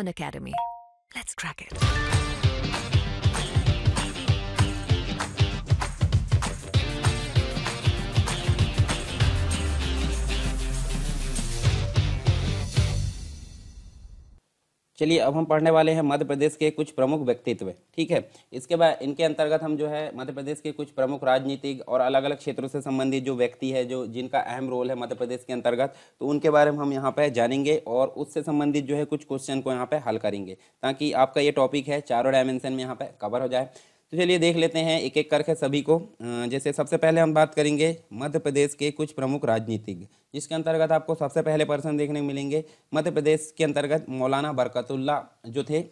Khan Academy. Let's crack it. चलिए अब हम पढ़ने वाले हैं मध्य प्रदेश के कुछ प्रमुख व्यक्तित्व ठीक है इसके बाद इनके अंतर्गत हम जो है मध्य प्रदेश के कुछ प्रमुख राजनीतिक और अलग अलग क्षेत्रों से संबंधित जो व्यक्ति है जो जिनका अहम रोल है मध्य प्रदेश के अंतर्गत तो उनके बारे में हम यहाँ पर जानेंगे और उससे संबंधित जो है कुछ क्वेश्चन को यहाँ पर हल करेंगे ताकि आपका ये टॉपिक है चारों डायमेंशन में यहाँ पर कवर हो जाए तो चलिए देख लेते हैं एक एक करके सभी को जैसे सबसे पहले हम बात करेंगे मध्य प्रदेश के कुछ प्रमुख राजनीतिज्ञ जिसके अंतर्गत आपको सबसे पहले पर्सन देखने को मिलेंगे मध्य प्रदेश के अंतर्गत मौलाना बरकतुल्ला जो थे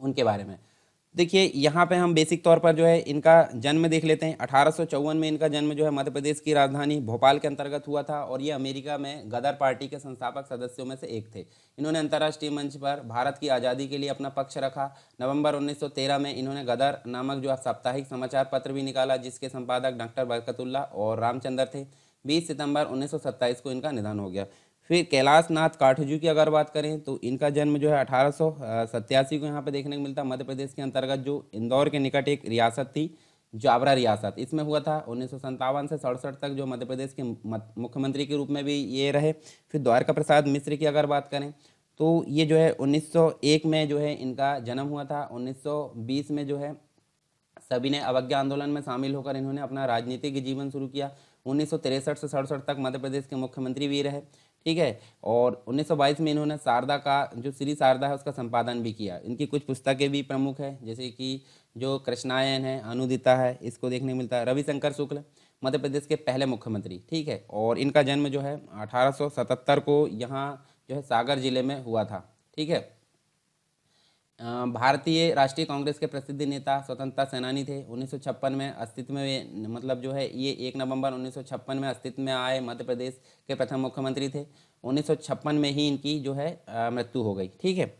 उनके बारे में देखिए यहाँ पे हम बेसिक तौर पर जो है इनका जन्म देख लेते हैं अठारह में इनका जन्म जो है मध्य प्रदेश की राजधानी भोपाल के अंतर्गत हुआ था और ये अमेरिका में गदर पार्टी के संस्थापक सदस्यों में से एक थे इन्होंने अंतर्राष्ट्रीय मंच पर भारत की आज़ादी के लिए अपना पक्ष रखा नवंबर 1913 में इन्होंने गदर नामक जो साप्ताहिक समाचार पत्र भी निकाला जिसके संपादक डॉक्टर बरकतुल्ला और रामचंद्र थे बीस सितंबर उन्नीस को इनका निधन हो गया फिर कैलाश नाथ काठजू की अगर बात करें तो इनका जन्म जो है अठारह को यहाँ पर देखने को मिलता मध्य प्रदेश के अंतर्गत जो इंदौर के निकट एक रियासत थी जावरा रियासत इसमें हुआ था उन्नीस से सड़सठ तक जो मध्य प्रदेश के मुख्यमंत्री के रूप में भी ये रहे फिर द्वारका प्रसाद मिश्र की अगर बात करें तो ये जो है 1901 में जो है इनका जन्म हुआ था 1920 में जो है सभी ने अवज्ञा आंदोलन में शामिल होकर इन्होंने अपना राजनीतिक जीवन शुरू किया उन्नीस से सड़सठ तक मध्य प्रदेश के मुख्यमंत्री भी रहे ठीक है और 1922 में इन्होंने शारदा का जो श्री शारदा है उसका संपादन भी किया इनकी कुछ पुस्तकें भी प्रमुख है जैसे कि जो कृष्णायन है अनुदिता है इसको देखने मिलता है रविशंकर शुक्ल मध्य प्रदेश के पहले मुख्यमंत्री ठीक है और इनका जन्म जो है 1877 को यहाँ जो है सागर जिले में हुआ था ठीक है भारतीय राष्ट्रीय कांग्रेस के प्रसिद्ध नेता स्वतंत्रता सेनानी थे 1956 में अस्तित्व में मतलब जो है ये एक नवंबर 1956 में अस्तित्व में आए मध्य प्रदेश के प्रथम मुख्यमंत्री थे 1956 में ही इनकी जो है मृत्यु हो गई ठीक है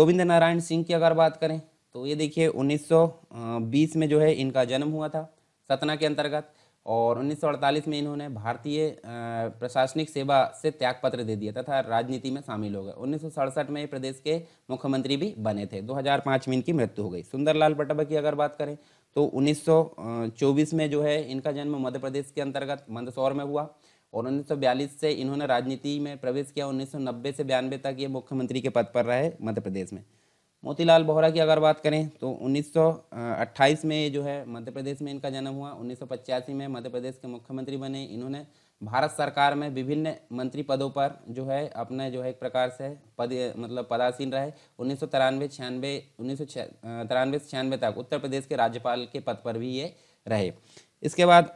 गोविंद नारायण सिंह की अगर बात करें तो ये देखिए 1920 में जो है इनका जन्म हुआ था सतना के अंतर्गत और 1948 में इन्होंने भारतीय प्रशासनिक सेवा से त्यागपत्र दे दिया तथा राजनीति में शामिल हो गए उन्नीस में ये प्रदेश के मुख्यमंत्री भी बने थे 2005 में इनकी मृत्यु हो गई सुंदरलाल पटवा की अगर बात करें तो 1924 में जो है इनका जन्म मध्य प्रदेश के अंतर्गत मंदसौर में हुआ और 1942 से इन्होंने राजनीति में प्रवेश किया 1990 से बयानबे तक ये मुख्यमंत्री के पद पर रहे मध्य प्रदेश में मोतीलाल बोहरा की अगर बात करें तो 1928 में जो है मध्य प्रदेश में इनका जन्म हुआ उन्नीस में मध्य प्रदेश के मुख्यमंत्री बने इन्होंने भारत सरकार में विभिन्न मंत्री पदों पर जो है अपने जो है एक प्रकार से पद मतलब पदासीन रहे उन्नीस सौ तिरानवे छियानवे उन्नीस सौ तिरानवे से छियानवे तक उत्तर प्रदेश के राज्यपाल के पद पर भी ये रहे इसके बाद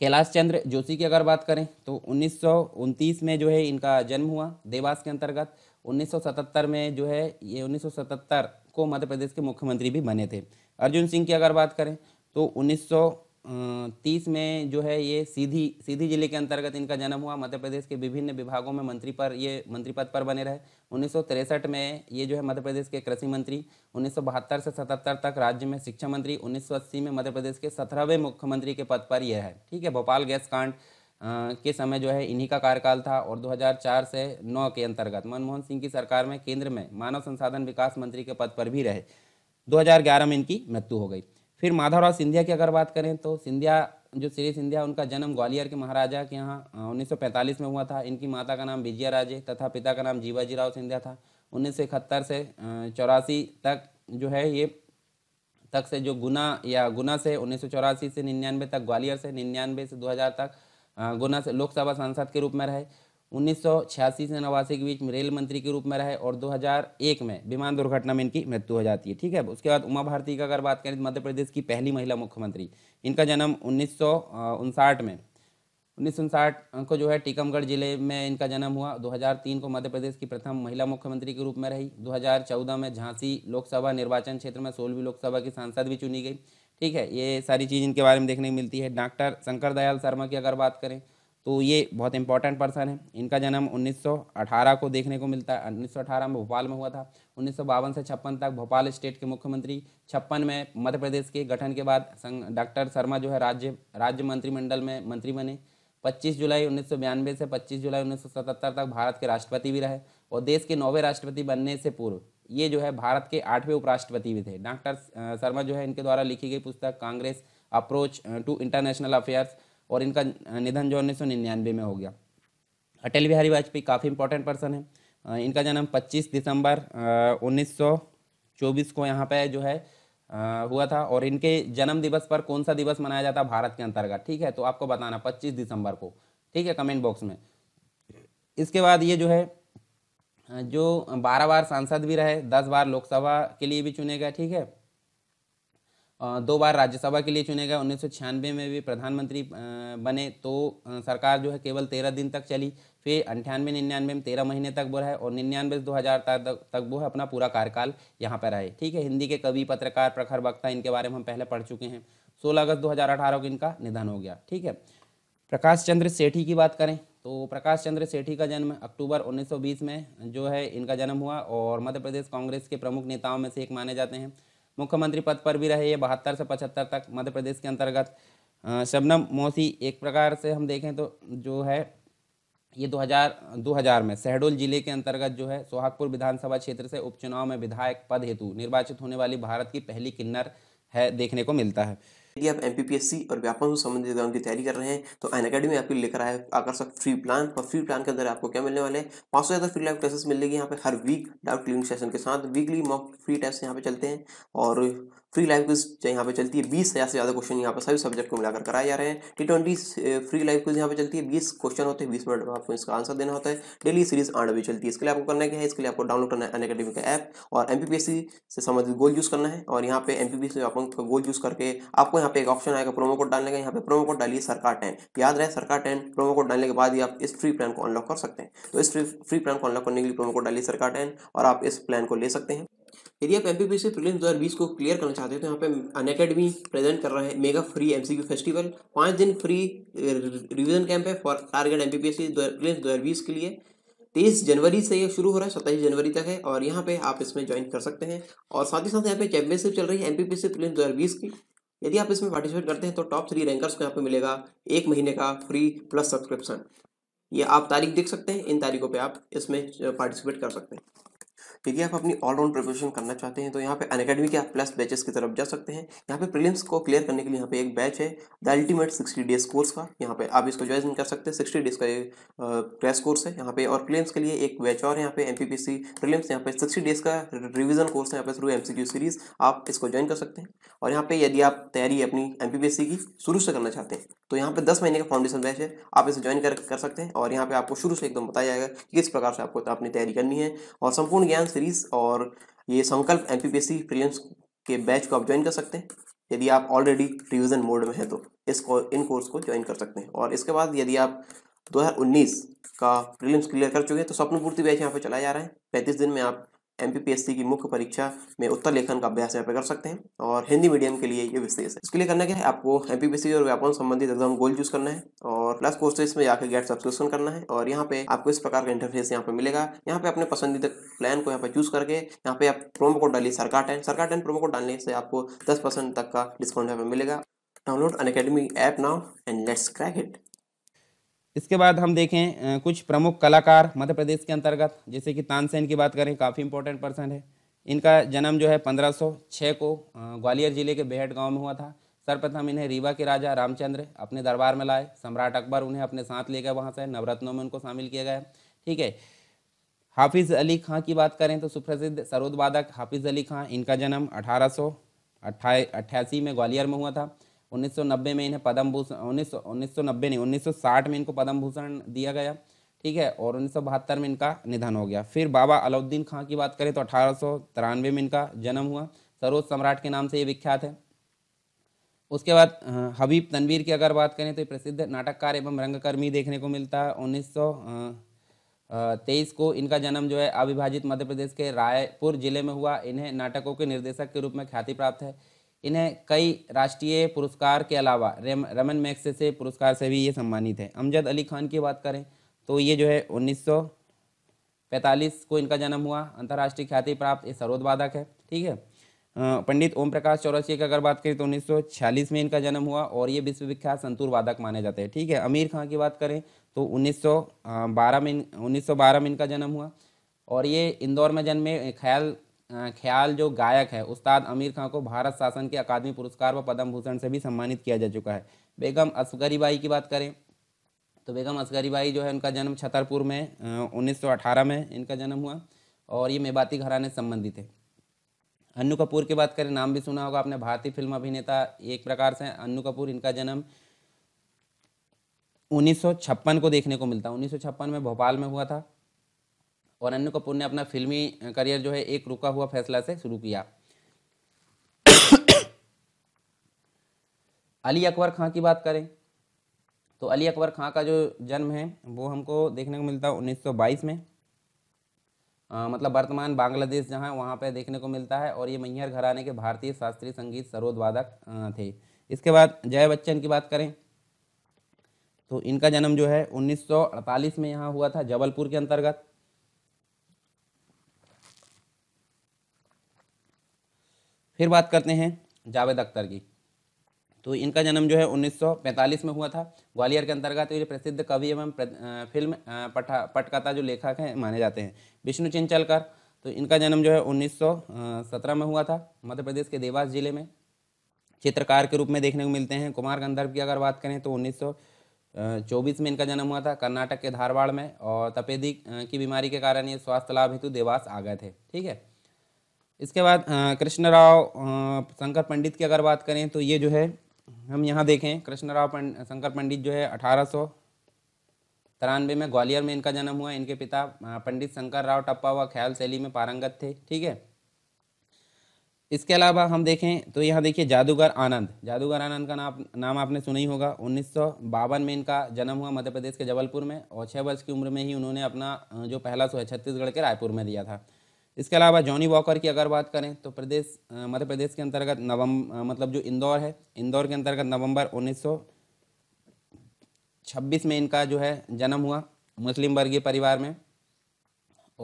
कैलाश चंद्र जोशी की अगर बात करें तो उन्नीस में जो है इनका जन्म हुआ देवास के अंतर्गत 1977 में जो है ये 1977 को मध्य प्रदेश के मुख्यमंत्री भी बने थे अर्जुन सिंह की अगर बात करें तो 1930 में जो है ये सीधी सीधी जिले के अंतर्गत इनका जन्म हुआ मध्य प्रदेश के विभिन्न विभागों में मंत्री पर ये मंत्री पद पर बने रहे उन्नीस में ये जो है मध्य प्रदेश के कृषि मंत्री उन्नीस से सतहत्तर तक राज्य में शिक्षा मंत्री उन्नीस में मध्य प्रदेश के सत्रहवें मुख्यमंत्री के पद पर यह है ठीक है भोपाल गैस कांड के समय जो है इन्हीं का कार्यकाल था और 2004 से 9 के अंतर्गत मनमोहन सिंह की सरकार में केंद्र में मानव संसाधन विकास मंत्री के पद पर भी रहे 2011 में इनकी मृत्यु हो गई फिर माधवराव सिंधिया की अगर बात करें तो सिंधिया जो श्री सिंधिया उनका जन्म ग्वालियर के महाराजा के यहाँ उन्नीस में हुआ था इनकी माता का नाम विजया राजे तथा पिता का नाम जीवाजी राव सिंधिया था उन्नीस से चौरासी तक जो है ये तक से जो गुना या गुना से उन्नीस से निन्यानवे तक ग्वालियर से निन्यानवे से 2000 तक गुना लोकसभा सांसद के रूप में रहे उन्नीस से नवासी के बीच में रेल मंत्री के रूप में रहे और 2001 में विमान दुर्घटना में इनकी मृत्यु हो जाती है ठीक है उसके बाद उमा भारती का अगर बात करें तो मध्य प्रदेश की पहली महिला मुख्यमंत्री इनका जन्म उन्नीस में उन्नीस को जो है टीकमगढ़ जिले में इनका जन्म हुआ 2003 को मध्य प्रदेश की प्रथम महिला मुख्यमंत्री के रूप में रही 2014 में झांसी लोकसभा निर्वाचन क्षेत्र में सोलहवीं लोकसभा की सांसद भी चुनी गई ठीक है ये सारी चीज़ इनके बारे में देखने को मिलती है डॉक्टर शंकर दयाल शर्मा की अगर बात करें तो ये बहुत इंपॉर्टेंट पर्सन है इनका जन्म 1918 को देखने को मिलता है 1918 में भोपाल में हुआ था उन्नीस से छप्पन तक भोपाल स्टेट के मुख्यमंत्री छप्पन में मध्य प्रदेश के गठन के बाद डॉक्टर शर्मा जो है राज्य राज्य मंत्रिमंडल में मंत्री बने 25 जुलाई उन्नीस से 25 जुलाई 1977 तक भारत के राष्ट्रपति भी रहे और देश के नौवे राष्ट्रपति बनने से पूर्व ये जो है भारत के आठवें उपराष्ट्रपति भी थे डॉक्टर शर्मा जो है इनके द्वारा लिखी गई पुस्तक Congress approach to international affairs और इनका निधन जो उन्नीस में हो गया अटल बिहारी वाजपेयी काफ़ी इंपॉर्टेंट पर्सन है इनका जन्म 25 दिसंबर 1924 को यहाँ पे जो है हुआ था और इनके जन्म दिवस पर कौन सा दिवस मनाया जाता भारत के अंतर्गत ठीक है तो आपको बताना 25 दिसंबर को ठीक है कमेंट बॉक्स में इसके बाद ये जो है जो बारह बार सांसद भी रहे दस बार लोकसभा के लिए भी चुने गए ठीक है दो बार राज्यसभा के लिए चुने गए उन्नीस में भी प्रधानमंत्री बने तो सरकार जो है केवल तेरह दिन तक चली फिर अंठानवे निन्यानवे में तेरह महीने तक वो रहे और निन्यानवे से दो हज़ार तक वो है अपना पूरा कार्यकाल यहाँ पर रहे ठीक है हिंदी के कवि पत्रकार प्रखर वक्ता इनके बारे में हम पहले पढ़ चुके हैं सोलह अगस्त 2018 को इनका निधन हो गया ठीक है प्रकाश चंद्र सेठी की बात करें तो प्रकाश चंद्र सेठी का जन्म अक्टूबर 1920 में जो है इनका जन्म हुआ और मध्य प्रदेश कांग्रेस के प्रमुख नेताओं में से एक माने जाते हैं मुख्यमंत्री पद पर भी रहे ये बहत्तर से पचहत्तर तक मध्य प्रदेश के अंतर्गत शबनम मोसी एक प्रकार से हम देखें तो जो है ये 2000 2000 में शहडोल जिले के अंतर्गत जो है सोहागपुर विधानसभा क्षेत्र से उपचुनाव में विधायक पद हेतु निर्वाचित होने वाली भारत की पहली किन्नर है देखने को मिलता है यदि आप एमपीपीएससी और व्यापार से संबंधित एग्जाम की तैयारी कर रहे हैं तो एन अकेडमी आपके लेकर आया सब फ्री प्लान और फ्री प्लान के अंदर आपको क्या मिलने वाले हैं पांच सौ ज़्यादा फ्री लाइव क्लासेस मिलेगी यहाँ पे हर वीक डाउट क्लिनिंग सेशन के साथ वीकली मॉक फ्री टेस्ट यहाँ पे चलते हैं और फ्री लाइव क्विज यहाँ पे चलती है बीस हज़ार से ज़्यादा क्वेश्चन यहाँ पर सभी सब्जेक्ट को मिलाकर कराए जा रहे हैं T twenty free live quiz यहाँ पे चलती है बीस क्वेश्चन होते हैं बीस मिनट में आपको इसका आंसर देना होता है डेली सीरीज आठ बजे चलती है इसके लिए आपको करना क्या है इसके लिए आपको डाउनलोड करना है अन अकेडमी का ऐप और एम से संबंधित गोल यूज़ करना है और यहाँ पे एम पी गोल यूज़ करके आपको यहाँ पे एक ऑप्शन आएगा प्रोमो कोड डालने का यहाँ पे प्रोमो कोड डालिए सरकार टेन याद रहे सरकार टेन प्रोमो कोड डालने के बाद ही आप इस फ्री प्लान को अनलॉक कर सकते हैं तो इस फ्री प्लान को अनलॉक करने के लिए प्रोमो कोड डालिए सरकार टेन और आप इस प्लान को ले सकते हैं यदि आप एम पी पी प्रीलिम्स दो हज़ार बीस को क्लियर करना चाहते हो तो यहाँ पे अन अकेडमी प्रेजेंट कर रहा है mega free M C Q festival पाँच दिन फ्री रिविजन कैंप है for target M P P S C prelims दो हज़ार बीस के लिए तेईस जनवरी से ये शुरू हो रहा है सत्ताईस जनवरी तक है और यहाँ पे आप इसमें ज्वाइन कर सकते हैं और साथ ही साथ यहाँ पे चैंपियनशिप चल रही है M P P C prelims दो हज़ार बीस की यदि आप इसमें पार्टिसिपेट करते हैं तो टॉप थ्री रैंकर्स को यहाँ पे मिलेगा एक महीने का फ्री प्लस सब्सक्रिप्शन ये आप तारीख देख सकते हैं इन तारीखों पे आप इसमें पार्टिसिपेट कर सकते हैं यदि आप अपनी ऑलराउंड प्रिपरेशन करना चाहते हैं तो यहाँ पे अनकेडमी के आप प्लस बैचेस की तरफ जा सकते हैं यहाँ पे प्रीलिम्स को क्लियर करने के लिए यहाँ पे एक बैच है the ultimate sixty days course का यहाँ पे आप इसको ज्वाइन कर सकते हैं सिक्सटी डेज का क्रैश कोर्स है यहाँ पे और प्रीलिम्स के लिए एक बैच और यहाँ पे एम पी प्रीलिम्स यहाँ पे सिक्सटी डेज का रिविजन कोर्स है यहाँ पे थ्रू एम सीरीज आप इसको ज्वाइन कर सकते हैं और यहाँ पे यदि आप तैयारी अपनी एम की शुरू से करना चाहते हैं तो यहाँ पे दस महीने का फाउंडेशन बैच है आप इसे ज्वाइन कर, कर सकते हैं और यहाँ पे आपको शुरू से एकदम बताया जाएगा कि किस प्रकार से आपको अपनी तैयारी करनी है और संपूर्ण ज्ञान सीरीज और ये संकल्प एमपीपीएससी पी प्रीलिम्स के बैच को आप ज्वाइन कर सकते हैं यदि आप ऑलरेडी रिविजन मोड में हैं तो इस इन कोर्स को ज्वाइन कर सकते हैं और इसके बाद यदि आप 2019 का प्रीलिम्स क्लियर कर चुके हैं तो स्वप्नपूर्ति बैच यहाँ पर चलाया जा रहा है पैंतीस दिन में आप एम की मुख्य परीक्षा में उत्तर लेखन का अभ्यास यहाँ पे कर सकते हैं और हिंदी मीडियम के लिए ये विशेष है इसके लिए करना क्या है आपको एम और व्यापार संबंधित एग्जाम गोल चूज करना है और प्लस कोर्सेज में जाकर गेट सब्सक्रिप्शन करना है और यहाँ पे आपको इस प्रकार का इंटरफेस यहाँ पे मिलेगा यहाँ पे अपने पसंदीदा प्लान को यहाँ पे चूज करके यहाँ पे आप प्रोमो कोड डालिए सरकार टेन सरकार टेन प्रोमो कोड डालने से आपको दस तक का डिस्काउंट यहाँ पे मिलेगा download Unacademy app now and let's crack it इसके बाद हम देखें कुछ प्रमुख कलाकार मध्य प्रदेश के अंतर्गत जैसे कि तानसेन की बात करें काफ़ी इंपॉर्टेंट पर्सन है इनका जन्म जो है 1506 को ग्वालियर जिले के बेहट गांव में हुआ था सर्वप्रथम इन्हें रीवा के राजा रामचंद्र अपने दरबार में लाए सम्राट अकबर उन्हें अपने साथ ले गए वहाँ से नवरत्नों में उनको शामिल किया गया ठीक है हाफिज़ अली खां की बात करें तो सुप्रसिद्ध सरोद वादक हाफिज़ अली खां इनका जन्म अठारह सौ में ग्वालियर में हुआ था 1990 में इन्हें पद्म भूषण उन्नीस उन्नीस नहीं 1960 में इनको पद्म भूषण दिया गया ठीक है और उन्नीस में इनका निधन हो गया फिर बाबा अलाउद्दीन खां की बात करें तो अठारह में इनका जन्म हुआ सरोज सम्राट के नाम से ये विख्यात है उसके बाद हबीब तनवीर की अगर बात करें तो प्रसिद्ध नाटककार एवं रंगकर्मी देखने को मिलता है उन्नीस तेईस को इनका जन्म जो है अविभाजित मध्य प्रदेश के रायपुर जिले में हुआ इन्हें नाटकों के निर्देशक के रूप में ख्याति प्राप्त है इन्हें कई राष्ट्रीय पुरस्कार के अलावा रमन मैक्से से पुरस्कार से भी ये सम्मानित है अमजद अली खान की बात करें तो ये जो है 1945 को इनका जन्म हुआ अंतर्राष्ट्रीय ख्याति प्राप्त ये सरोद वादक है ठीक है पंडित ओम प्रकाश चौरसिया की अगर बात करें तो 1946 में इनका जन्म हुआ और ये विश्वविख्यात संतूर वादक माने जाते हैं ठीक है अमीर खां की बात करें तो 1912 में 1912 में इनका जन्म हुआ और ये इंदौर में जन्मे ख्याल ख्याल जो गायक है उस्ताद आमिर खां को भारत शासन के अकादमी पुरस्कार व पद्म भूषण से भी सम्मानित किया जा चुका है बेगम असगरी बाई की बात करें तो बेगम असगरी बाई जो है उनका जन्म छतरपुर में उन्नीस में इनका जन्म हुआ और ये मेबाती घराने संबंधित है अन्नू कपूर की बात करें नाम भी सुना होगा आपने भारतीय फिल्म अभिनेता एक प्रकार से अन्नू कपूर इनका जन्म 1956 को देखने को मिलता है 1956 में भोपाल में हुआ था और अन्य कपूर ने अपना फिल्मी करियर जो है एक रुका हुआ फैसला से शुरू किया अली अकबर खां की बात करें तो अली अकबर खां का जो जन्म है वो हमको देखने को मिलता है उन्नीस में आ, मतलब वर्तमान बांग्लादेश जहाँ वहाँ पे देखने को मिलता है और ये मैहर घराने के भारतीय शास्त्रीय संगीत सरोद वादक थे इसके बाद जय बच्चन की बात करें तो इनका जन्म जो है 1948 में यहाँ हुआ था जबलपुर के अंतर्गत फिर बात करते हैं जावेद अख्तर की तो इनका जन्म जो है 1945 में हुआ था ग्वालियर के अंतर्गत ये प्रसिद्ध कवि एवं फिल्म पटा पटकथा जो लेखक हैं माने जाते हैं विष्णु चिंचलकर तो इनका जन्म जो है 1917 में हुआ था मध्य प्रदेश के देवास जिले में चित्रकार के रूप में देखने को मिलते हैं कुमार गंधर्व की अगर बात करें तो उन्नीस में इनका जन्म हुआ था कर्नाटक के धारवाड़ में और तपेदी की बीमारी के कारण ये स्वास्थ्य लाभ हेतु देवास आ गए थे ठीक है इसके बाद कृष्ण राव शंकर पंडित की अगर बात करें तो ये जो है हम यहाँ देखें कृष्ण राव पंड, शंकर पंडित जो है अठारह तिरानवे में ग्वालियर में इनका जन्म हुआ इनके पिता पंडित शंकर राव टप्पा हुआ ख्याल शैली में पारंगत थे ठीक है इसके अलावा हम देखें तो यहाँ देखिए जादूगर आनंद जादूगर आनंद का नाम नाम आपने सुना ही होगा उन्नीस में इनका जन्म हुआ मध्य प्रदेश के जबलपुर में और छः वर्ष की उम्र में ही उन्होंने अपना जो पहला सो है छत्तीसगढ़ के रायपुर में दिया था इसके अलावा जॉनी वॉकर की अगर बात करें तो प्रदेश मध्य प्रदेश के अंतर्गत नवम मतलब जो इंदौर है इंदौर के अंतर्गत नवंबर 1926 में इनका जो है जन्म हुआ मुस्लिम वर्गीय परिवार में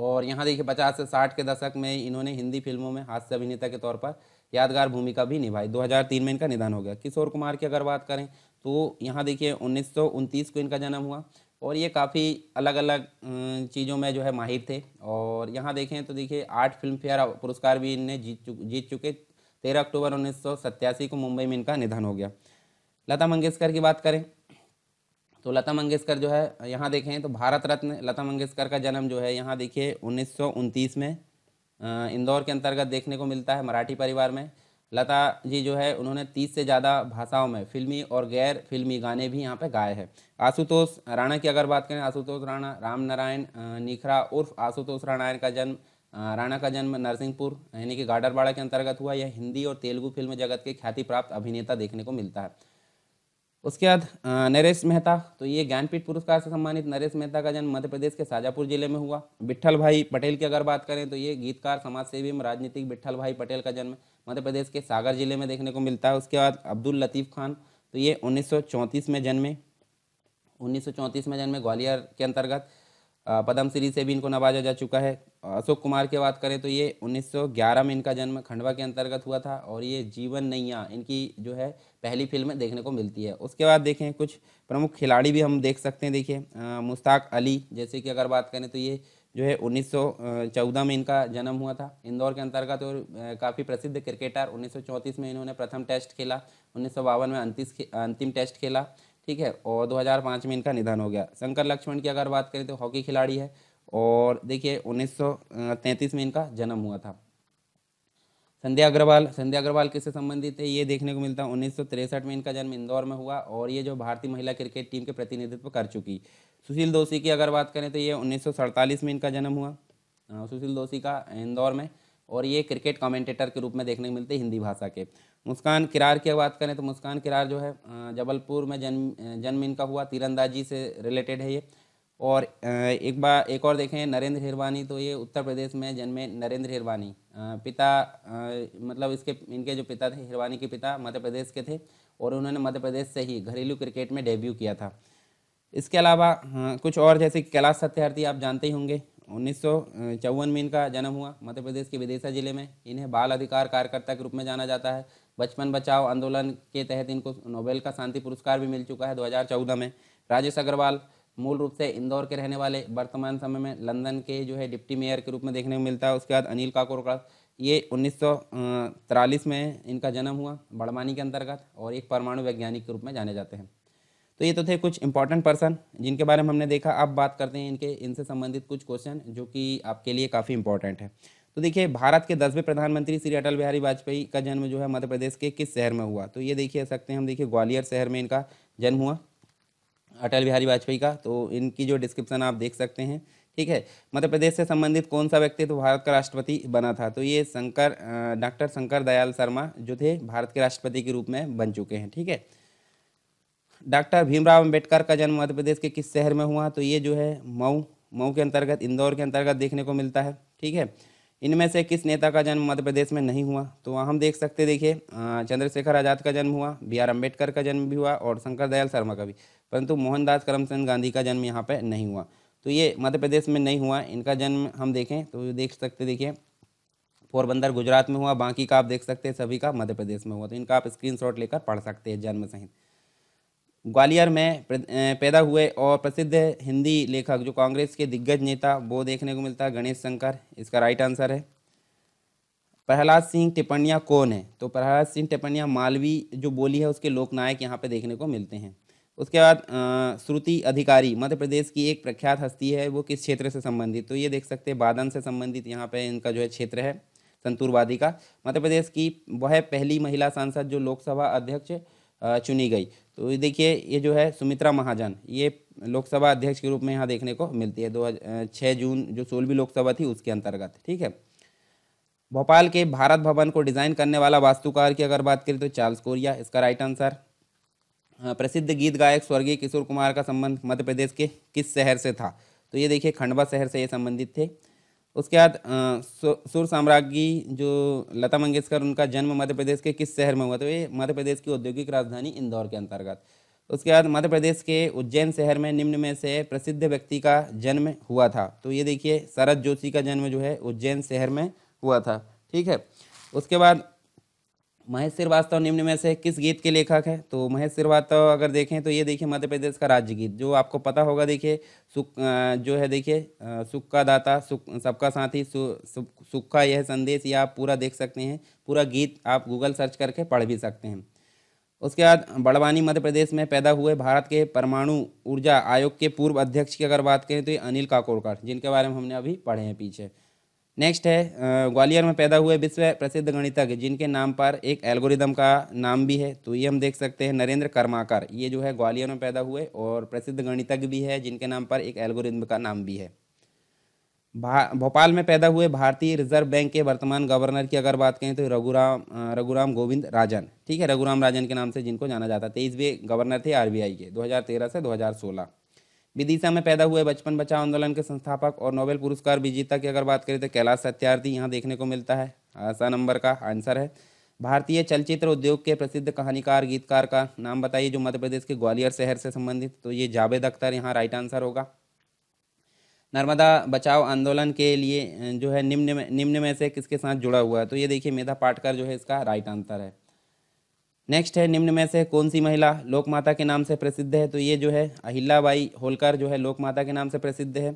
और यहाँ देखिए पचास से साठ के दशक में इन्होंने हिंदी फिल्मों में हास्य अभिनेता के तौर पर यादगार भूमिका भी निभाई 2003 में इनका निधन हो गया किशोर कुमार की अगर बात करें तो यहाँ देखिए उन्नीस को इनका जन्म हुआ और ये काफ़ी अलग अलग चीज़ों में जो है माहिर थे और यहाँ देखें तो देखिए आठ फिल्म फेयर पुरस्कार भी इनने जीत चुक, जीत चुके तेरह अक्टूबर उन्नीस को मुंबई में इनका निधन हो गया लता मंगेशकर की बात करें तो लता मंगेशकर जो है यहाँ देखें तो भारत रत्न लता मंगेशकर का जन्म जो है यहाँ देखिए उन्नीस में इंदौर के अंतर्गत देखने को मिलता है मराठी परिवार में लता जी जो है उन्होंने तीस से ज़्यादा भाषाओं में फिल्मी और गैर फिल्मी गाने भी यहाँ पे गाए हैं आशुतोष राणा की अगर बात करें आशुतोष राणा राम नारायण निखरा उर्फ आशुतोष राणायण का जन्म राणा का जन्म नरसिंहपुर यानी कि गाडरवाड़ा के अंतर्गत हुआ यह हिंदी और तेलुगु फिल्म जगत के ख्याति प्राप्त अभिनेता देखने को मिलता है उसके बाद नरेश मेहता तो ये ज्ञानपीठ पुरस्कार से सम्मानित नरेश मेहता का जन्म मध्य प्रदेश के शाजापुर जिले में हुआ बिट्ठल भाई पटेल की अगर बात करें तो ये गीतकार समाज सेवी एवं राजनीतिक बिट्ठल भाई पटेल का जन्म मध्य प्रदेश के सागर जिले में देखने को मिलता है उसके बाद अब्दुल लतीफ़ खान तो ये उन्नीस में जन्मे उन्नीस में जन्मे ग्वालियर के अंतर्गत पद्मश्री से भी इनको नवाजा जा चुका है अशोक कुमार की बात करें तो ये 1911 में इनका जन्म खंडवा के अंतर्गत हुआ था और ये जीवन नैया इनकी जो है पहली फिल्म देखने को मिलती है उसके बाद देखें कुछ प्रमुख खिलाड़ी भी हम देख सकते हैं देखिए मुश्ताक अली जैसे कि अगर बात करें तो ये जो है 1914 में इनका जन्म हुआ था इंदौर के अंतर्गत और काफ़ी प्रसिद्ध क्रिकेटर 1934 में इन्होंने प्रथम टेस्ट खेला उन्नीस में अंतिम टेस्ट खेला ठीक है और 2005 में इनका निधन हो गया शंकर लक्ष्मण की अगर बात करें तो हॉकी खिलाड़ी है और देखिए 1933 में इनका जन्म हुआ था संध्या अग्रवाल संध्या अग्रवाल किससे संबंधित है ये देखने को मिलता है उन्नीस में इनका जन्म इंदौर में हुआ और ये जो भारतीय महिला क्रिकेट टीम के प्रतिनिधित्व कर चुकी सुशील दोषी की अगर बात करें तो ये उन्नीस में इनका जन्म हुआ सुशील दोषी का इंदौर में और ये क्रिकेट कमेंटेटर के रूप में देखने को मिलते हैं हिंदी भाषा के मुस्कान किरार की बात करें तो मुस्कान किरार जो है जबलपुर में जन्म जन्म इनका हुआ तीरंदाजी से रिलेटेड है ये और एक बार एक और देखें नरेंद्र हिरवानी तो ये उत्तर प्रदेश में जन्मे नरेंद्र हिरवानी पिता मतलब इसके इनके जो पिता थे हिरवानी के पिता मध्य प्रदेश के थे और उन्होंने मध्य प्रदेश से ही घरेलू क्रिकेट में डेब्यू किया था इसके अलावा हाँ, कुछ और जैसे कैलाश सत्यार्थी आप जानते ही होंगे उन्नीस में इनका जन्म हुआ मध्य प्रदेश के विदेशा जिले में इन्हें बाल अधिकार कार्यकर्ता के रूप में जाना जाता है बचपन बचाओ आंदोलन के तहत इनको नोबेल का शांति पुरस्कार भी मिल चुका है 2014 में राजेश अग्रवाल मूल रूप से इंदौर के रहने वाले वर्तमान समय में लंदन के जो है डिप्टी मेयर के रूप में देखने को मिलता है उसके बाद अनिल का ये उन्नीस में इनका जन्म हुआ बड़मानी के अंतर्गत और एक परमाणु वैज्ञानिक के रूप में जाने जाते हैं तो ये तो थे कुछ इंपॉर्टेंट पर्सन जिनके बारे में हमने देखा अब बात करते हैं इनके इनसे संबंधित कुछ क्वेश्चन जो कि आपके लिए काफ़ी इंपॉर्टेंट है तो देखिए भारत के दसवें प्रधानमंत्री श्री अटल बिहारी वाजपेयी का जन्म जो है मध्य प्रदेश के किस शहर में हुआ तो ये देखिए सकते हैं हम देखिए ग्वालियर शहर में इनका जन्म हुआ अटल बिहारी वाजपेयी का तो इनकी जो डिस्क्रिप्शन आप देख सकते हैं ठीक है मध्य प्रदेश से संबंधित कौन सा व्यक्ति तो भारत का राष्ट्रपति बना था तो ये शंकर डॉक्टर शंकर दयाल शर्मा जो थे भारत के राष्ट्रपति के रूप में बन चुके हैं ठीक है थीके? डॉक्टर भीमराव अंबेडकर का जन्म मध्य प्रदेश के किस शहर में हुआ तो ये जो है मऊ मऊ के अंतर्गत इंदौर के अंतर्गत देखने को मिलता है ठीक है इनमें से किस नेता का जन्म मध्य प्रदेश में नहीं हुआ तो हम देख सकते देखिए चंद्रशेखर आज़ाद का जन्म हुआ बी आर अम्बेडकर का जन्म भी हुआ और शंकर दयाल शर्मा का भी परंतु मोहनदास करमचंद गांधी का जन्म यहाँ पर नहीं हुआ तो ये मध्य प्रदेश में नहीं हुआ इनका जन्म हम देखें तो देख सकते देखिए पोरबंदर गुजरात में हुआ बाकी का आप देख सकते हैं सभी का मध्य प्रदेश में हुआ तो इनका आप स्क्रीनशॉट लेकर पढ़ सकते हैं जन्म सहित ग्वालियर में पैदा हुए और प्रसिद्ध हिंदी लेखक जो कांग्रेस के दिग्गज नेता वो देखने को मिलता है गणेश शंकर इसका राइट आंसर है प्रहलाद सिंह टिप्पणिया कौन है तो प्रहलाद सिंह टिप्पणिया मालवी जो बोली है उसके लोकनायक यहाँ पे देखने को मिलते हैं उसके बाद श्रुति अधिकारी मध्य प्रदेश की एक प्रख्यात हस्ती है वो किस क्षेत्र से संबंधित तो ये देख सकते हैं बादन से संबंधित यहाँ पे इनका जो है क्षेत्र है संतूरवादी का मध्य प्रदेश की वह पहली महिला सांसद जो लोकसभा अध्यक्ष चुनी गई तो देखिए ये जो है सुमित्रा महाजन ये लोकसभा अध्यक्ष के रूप में यहाँ देखने को मिलती है दो छः जून जो सोलहवीं लोकसभा थी उसके अंतर्गत ठीक है भोपाल के भारत भवन को डिज़ाइन करने वाला वास्तुकार की अगर बात करें तो चार्ल्स कोरिया इसका राइट आंसर प्रसिद्ध गीत गायक स्वर्गीय किशोर कुमार का संबंध मध्य प्रदेश के किस शहर से था तो ये देखिए खंडवा शहर से ये संबंधित थे उसके बाद सुर साम्राज्ञी जो लता मंगेशकर उनका जन्म मध्य प्रदेश के किस शहर में हुआ तो ये मध्य प्रदेश की औद्योगिक राजधानी इंदौर के अंतर्गत उसके बाद मध्य प्रदेश के उज्जैन शहर में निम्न में से प्रसिद्ध व्यक्ति का जन्म हुआ था तो ये देखिए शरद जोशी का जन्म जो है उज्जैन शहर में हुआ था ठीक है उसके बाद महेश श्रीवास्तव निम्न में से किस गीत के लेखक है तो महेश श्रीवास्तव अगर देखें तो ये देखिए मध्य प्रदेश का राज्य गीत जो आपको पता होगा देखिए सुख जो है देखिए सुख का दाता सुख सबका साथी सु, सुख का यह संदेश यह आप पूरा देख सकते हैं पूरा गीत आप गूगल सर्च करके पढ़ भी सकते हैं उसके बाद बड़वानी मध्य प्रदेश में पैदा हुए भारत के परमाणु ऊर्जा आयोग के पूर्व अध्यक्ष की अगर बात करें तो ये अनिल काकोड़कर जिनके बारे में हमने अभी पढ़े हैं पीछे नेक्स्ट है ग्वालियर में पैदा हुए विश्व प्रसिद्ध गणितज्ञ जिनके नाम पर एक एल्गोरिदम का नाम भी है तो ये हम देख सकते हैं नरेंद्र कर्माकर ये जो है ग्वालियर में पैदा हुए और प्रसिद्ध गणितज्ञ भी है जिनके नाम पर एक एल्गोरिदम का नाम भी है भोपाल में पैदा हुए भारतीय रिजर्व बैंक के वर्तमान गवर्नर की अगर बात करें तो रघुराम रघुराम गोविंद राजन ठीक है रघुराम राजन के नाम से जिनको जाना जाता है तेईसवें गवर्नर थे आरबीआई के 2013 से 2016 विदिशा में पैदा हुए बचपन बचाओ आंदोलन के संस्थापक और नोबेल पुरस्कार विजेता की अगर बात करें तो कैलाश सत्यार्थी यहाँ देखने को मिलता है आशा नंबर का आंसर है भारतीय चलचित्र उद्योग के प्रसिद्ध कहानीकार गीतकार का नाम बताइए जो मध्य प्रदेश के ग्वालियर शहर से संबंधित तो ये जावेद अख्तर यहाँ राइट आंसर होगा नर्मदा बचाओ आंदोलन के लिए जो है निम्न में निम्न में से किसके साथ जुड़ा हुआ है तो ये देखिए मेधा पाटकर जो है इसका राइट आंसर है नेक्स्ट है निम्न में से कौन सी महिला लोकमाता के नाम से प्रसिद्ध है तो ये जो है बाई होलकर जो है लोकमाता के नाम से प्रसिद्ध है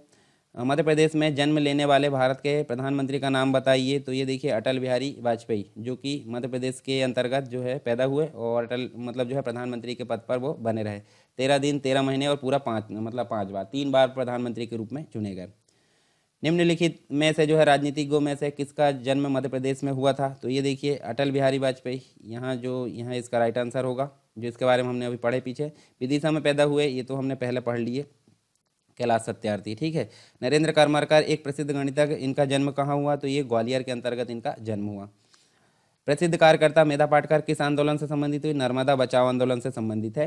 मध्य प्रदेश में जन्म लेने वाले भारत के प्रधानमंत्री का नाम बताइए तो ये देखिए अटल बिहारी वाजपेयी जो कि मध्य प्रदेश के अंतर्गत जो है पैदा हुए और अटल मतलब जो है प्रधानमंत्री के पद पर वो बने रहे तेरह दिन तेरह महीने और पूरा पाँच मतलब पाँच बार तीन बार प्रधानमंत्री के रूप में चुने गए निम्नलिखित में से जो है राजनीतिज्ञों में से किसका जन्म मध्य प्रदेश में हुआ था तो ये देखिए अटल बिहारी वाजपेयी यहाँ जो यहाँ इसका राइट आंसर होगा जो इसके बारे में हमने अभी पढ़े पीछे विदिशा में पैदा हुए ये तो हमने पहले पढ़ लिए कैलाश सत्यार्थी ठीक है नरेंद्र कर्मरकर एक प्रसिद्ध गणितज्ञ इनका जन्म कहाँ हुआ तो ये ग्वालियर के अंतर्गत इनका जन्म हुआ प्रसिद्ध कार्यकर्ता मेधा पाटकर किस आंदोलन से संबंधित हुई नर्मदा बचाव आंदोलन से संबंधित है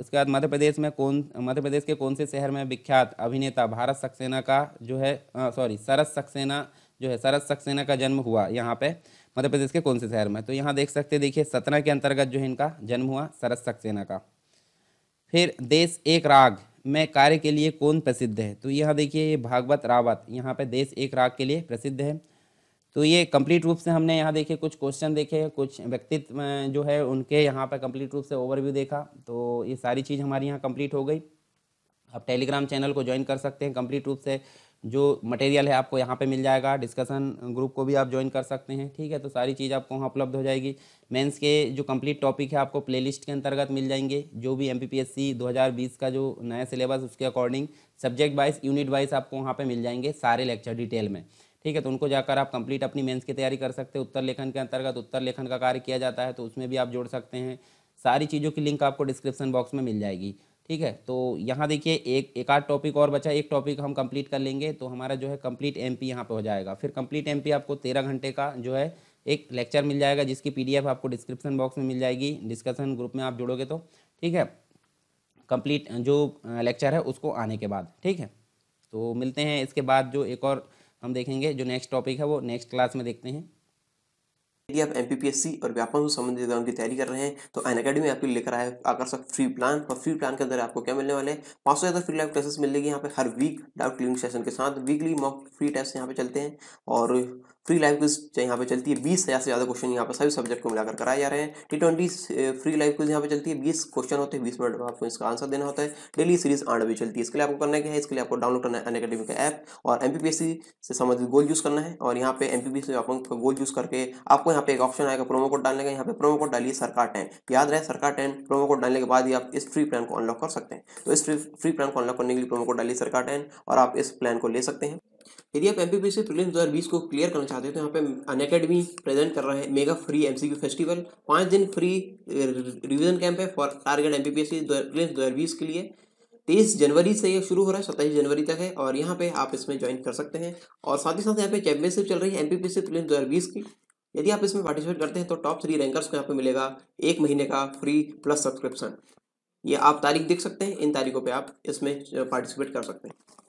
उसके बाद मध्य प्रदेश में कौन मध्य प्रदेश के कौन से शहर में विख्यात अभिनेता भारत सक्सेना का जो है सॉरी सरस सक्सेना जो है सरस सक्सेना का जन्म हुआ यहाँ पे मध्य प्रदेश के कौन से शहर में तो यहाँ देख सकते देखिए सतना के अंतर्गत जो है इनका जन्म हुआ सरस सक्सेना का फिर देश एक राग में कार्य के लिए कौन प्रसिद्ध है तो यहाँ देखिए ये भागवत रावत यहाँ पे देश एक राग के लिए प्रसिद्ध है तो ये कंप्लीट रूप से हमने यहाँ देखे कुछ क्वेश्चन देखे कुछ व्यक्तित्व जो है उनके यहाँ पर कंप्लीट रूप से ओवरव्यू देखा तो ये सारी चीज़ हमारी यहाँ कंप्लीट हो गई आप टेलीग्राम चैनल को ज्वाइन कर सकते हैं कंप्लीट रूप से जो मटेरियल है आपको यहाँ पे मिल जाएगा डिस्कशन ग्रुप को भी आप ज्वाइन कर सकते हैं ठीक है तो सारी चीज़ आपको वहाँ उपलब्ध हो जाएगी मेंस के जो कंप्लीट टॉपिक है आपको प्लेलिस्ट के अंतर्गत मिल जाएंगे जो भी एम 2020 का जो नया सिलेबस उसके according subject wise unit wise आपको वहाँ पर मिल जाएंगे सारे लेक्चर डिटेल में ठीक है तो उनको जाकर आप कंप्लीट अपनी मेंस की तैयारी कर सकते हैं उत्तर लेखन के अंतर्गत उत्तर लेखन का कार्य किया जाता है तो उसमें भी आप जोड़ सकते हैं सारी चीज़ों की लिंक आपको डिस्क्रिप्शन बॉक्स में मिल जाएगी ठीक है तो यहाँ देखिए एक एक आध टॉपिक और बचा एक टॉपिक हम कंप्लीट कर लेंगे तो हमारा जो है कंप्लीट एम पी यहाँ पर हो जाएगा फिर कंप्लीट एम पी आपको तेरह घंटे का जो है एक लेक्चर मिल जाएगा जिसकी पी आपको डिस्क्रिप्शन बॉक्स में मिल जाएगी डिस्कशन ग्रुप में आप जुड़ोगे तो ठीक है कंप्लीट जो लेक्चर है उसको आने के बाद ठीक है तो मिलते हैं इसके बाद जो एक और हम देखेंगे जो नेक्स्ट टॉपिक है वो नेक्स्ट क्लास में देखते हैं यदि आप एम और व्यापार से संबंधित एग्जाम की तैयारी कर रहे हैं तो एन अकेडमी आपके लिए लेकर आया आकर्षक फ्री प्लान और फ्री प्लान के अंदर आपको क्या मिलने वाले हैं पाँच सौ ज़्यादा फ्री लाइव क्लासेस मिलेगी यहाँ पे हर वीक डाउट क्लिनिंग सेशन के साथ वीकली मॉक फ्री टेस्ट यहाँ पे चलते हैं और फ्री लाइव क्विज यहाँ पे चलती है बीस हज़ार से ज़्यादा क्वेश्चन यहाँ पर सभी सब्जेक्ट को मिलाकर कराए जा रहे हैं T twenty free live quiz यहाँ पे चलती है बीस क्वेश्चन होते हैं बीस मिनट में आपको इसका आंसर देना होता है डेली सीरीज आठ बजे चलती है इसके लिए आपको करना क्या है इसके लिए आपको डाउनलोड करना है अकेडमी का ऐप और एम से संबंधित गोल यूज़ करना है और यहाँ पे एम से आपको गोल यूज़ करके आपको यहाँ पे एक ऑप्शन आएगा प्रोमो कोड डालने का यहाँ पे प्रोमो कोड डालिए सरकार टेन याद रहे सरकार टेन प्रोमो कोड डालने के बाद ही आप इस फ्री प्लान को अनलॉक कर सकते हैं तो इस फ्री प्लान को अनलॉक करने के लिए प्रोमो कोड डालिए सरकार टेन और आप इस प्लान को ले सकते हैं यदि आप एमपीपीसी प्रीलिम्स 2020 को क्लियर करना चाहते हैं तो यहाँ पे अन अकेडमी प्रेजेंट कर रहा है मेगा फ्री एमसीक्यू फेस्टिवल पाँच दिन फ्री रिवीजन कैंप है for target M P P दो हज़ार बीस के लिए तेईस जनवरी से ये शुरू हो रहा है सत्ताईस जनवरी तक है और यहाँ पे आप इसमें ज्वाइन कर सकते हैं और साथ ही साथ यहाँ पे चैंपियनशिप चल रही है एम पी पी सी दो हज़ार बीस की यदि आप इसमें पार्टिसिपेट करते हैं तो टॉप थ्री रैंकर्स को यहाँ पे मिलेगा एक महीने का फ्री प्लस सब्सक्रिप्शन ये आप तारीख देख सकते हैं इन तारीखों पे आप इसमें पार्टिसिपेट कर सकते हैं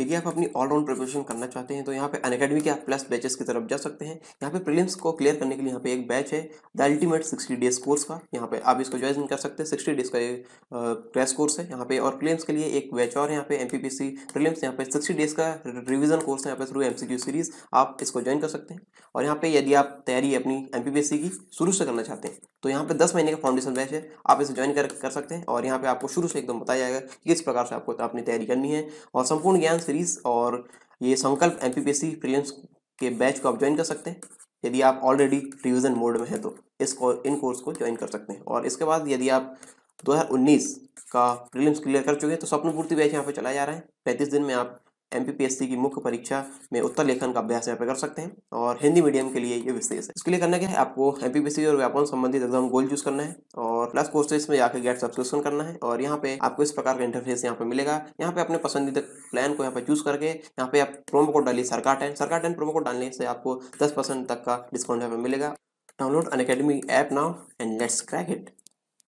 यदि आप अपनी ऑलराउंड प्रिपरेशन करना चाहते हैं तो यहाँ पे अनकेडमी के आप प्लस बैचेस की तरफ जा सकते हैं यहाँ पे प्रीलिम्स को क्लियर करने के लिए यहाँ पे एक बैच है the ultimate sixty days course का यहाँ पे आप इसको ज्वाइन कर सकते हैं सिक्सटी डेज का ये क्रैश कोर्स है यहाँ पे और क्लेम्स के लिए एक बैच और यहाँ पे M P P C prelims यहाँ पे सिक्सटी डेज का रिविजन कोर्स है यहाँ पे through M C Q series आप इसको ज्वाइन कर सकते हैं और यहाँ पे यदि आप तैयारी अपनी M P P S C की शुरू से करना चाहते हैं तो यहाँ पे दस महीने का फाउंडेशन बैच है आप इसे ज्वाइन कर कर सकते हैं और यहाँ पे आपको शुरू से एकदम बताया जाएगा कि किस प्रकार से आपको अपनी तैयारी करनी है और संपूर्ण ज्ञान सीरीज और ये संकल्प एम पी प्रीलिम्स के बैच को आप ज्वाइन कर सकते हैं यदि आप ऑलरेडी रिविजन मोड में हैं तो इस इन कोर्स को ज्वाइन कर सकते हैं और इसके बाद यदि आप दो का प्रीलिम्स क्लियर कर चुके हैं तो स्वप्न पूर्ति बैच यहाँ पर चलाया जा रहा है पैंतीस दिन में आप एम की मुख्य परीक्षा में उत्तर लेखन का अभ्यास यहाँ पे कर सकते हैं और हिंदी मीडियम के लिए ये विशेष है इसके लिए करना क्या है आपको एम और व्यापार संबंधित एग्जाम गोल चूज करना है और प्लस कोर्सेज में जाकर गेट सब्सक्रिप्शन करना है और यहाँ पे आपको इस प्रकार का इंटरफेस यहाँ पे मिलेगा यहाँ पे अपने पसंदीदा प्लान को यहाँ पे चूज करके यहाँ पे आप प्रोमो कोड डालिए सरकार टेन सरकार टेन प्रोमो कोड डालने से आपको दस परसेंट तक का डिस्काउंट यहाँ पे मिलेगा download Unacademy app now and let's crack it